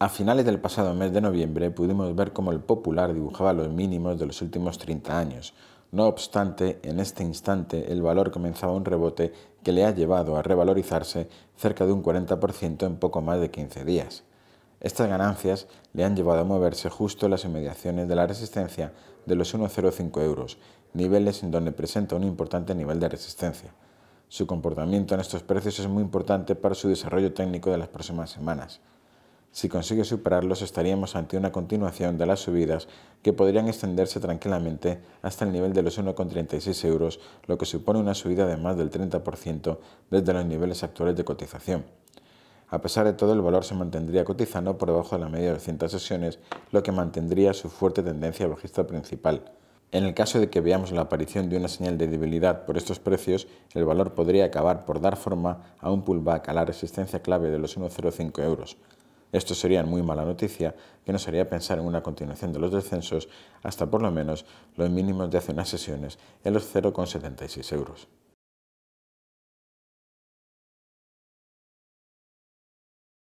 A finales del pasado mes de noviembre pudimos ver cómo el popular dibujaba los mínimos de los últimos 30 años. No obstante, en este instante el valor comenzaba un rebote que le ha llevado a revalorizarse cerca de un 40% en poco más de 15 días. Estas ganancias le han llevado a moverse justo en las inmediaciones de la resistencia de los 1,05 euros, niveles en donde presenta un importante nivel de resistencia. Su comportamiento en estos precios es muy importante para su desarrollo técnico de las próximas semanas. Si consigue superarlos, estaríamos ante una continuación de las subidas que podrían extenderse tranquilamente hasta el nivel de los 1,36 euros, lo que supone una subida de más del 30% desde los niveles actuales de cotización. A pesar de todo, el valor se mantendría cotizando por debajo de la media de 200 sesiones, lo que mantendría su fuerte tendencia bajista principal. En el caso de que veamos la aparición de una señal de debilidad por estos precios, el valor podría acabar por dar forma a un pullback a la resistencia clave de los 1,05 euros. Esto sería muy mala noticia, que nos haría pensar en una continuación de los descensos hasta por lo menos los mínimos de hace unas sesiones en los 0,76 euros.